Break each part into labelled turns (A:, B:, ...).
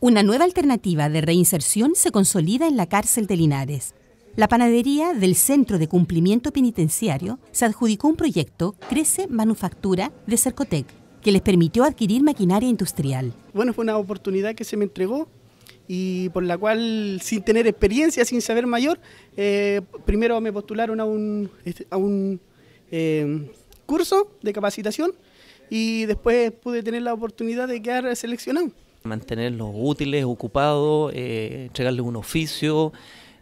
A: Una nueva alternativa de reinserción se consolida en la cárcel de Linares. La panadería del Centro de Cumplimiento Penitenciario se adjudicó un proyecto Crece Manufactura de Cercotec, que les permitió adquirir maquinaria industrial.
B: Bueno, fue una oportunidad que se me entregó y por la cual, sin tener experiencia, sin saber mayor, eh, primero me postularon a un, este, eh, curso de capacitación y después pude tener la oportunidad de quedar seleccionado.
C: Mantenerlos útiles, ocupados, eh, entregarles un oficio,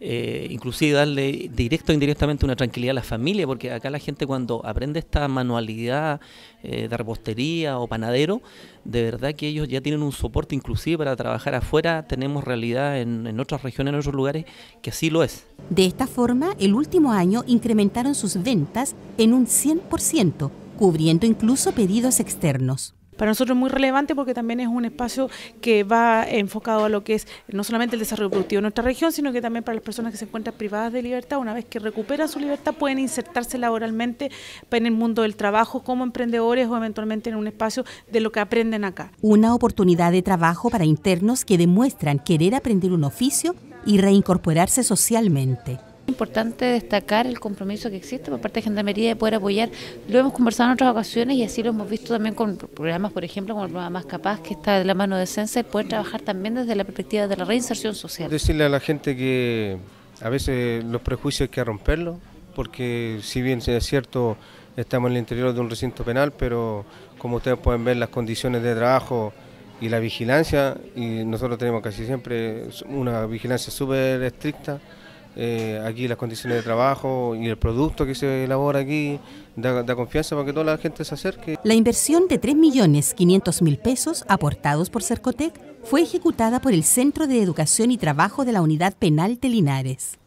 C: eh, inclusive darle directo o indirectamente una tranquilidad a la familia, porque acá la gente cuando aprende esta manualidad eh, de repostería o panadero, de verdad que ellos ya tienen un soporte inclusive para trabajar afuera, tenemos realidad en otras regiones, en otros lugares, que así lo es.
A: De esta forma, el último año incrementaron sus ventas en un 100%, cubriendo incluso pedidos externos. Para nosotros es muy relevante porque también es un
D: espacio que va enfocado a lo que es no solamente el desarrollo productivo de nuestra región, sino que también para las personas que se encuentran privadas de libertad, una vez que recuperan su libertad pueden insertarse laboralmente en el mundo del trabajo como emprendedores o eventualmente en un espacio de lo que aprenden acá.
A: Una oportunidad de trabajo para internos que demuestran querer aprender un oficio y reincorporarse
E: socialmente. Es importante destacar el compromiso que existe por parte de Gendarmería de poder apoyar. Lo hemos conversado en otras ocasiones y así lo hemos visto también con programas, por ejemplo, como el programa Más Capaz, que está de la mano de Sense, puede trabajar también desde la perspectiva de la reinserción social.
F: Decirle a la gente que a veces los prejuicios hay que romperlos, porque si bien es cierto, estamos en el interior de un recinto penal, pero como ustedes pueden ver, las condiciones de trabajo y la vigilancia, y nosotros tenemos casi siempre una vigilancia súper estricta, eh, aquí las condiciones de trabajo y el producto que se elabora aquí da, da confianza para que toda la gente se acerque.
A: La inversión de 3.500.000 pesos aportados por Cercotec fue ejecutada por el Centro de Educación y Trabajo de la Unidad Penal de Linares.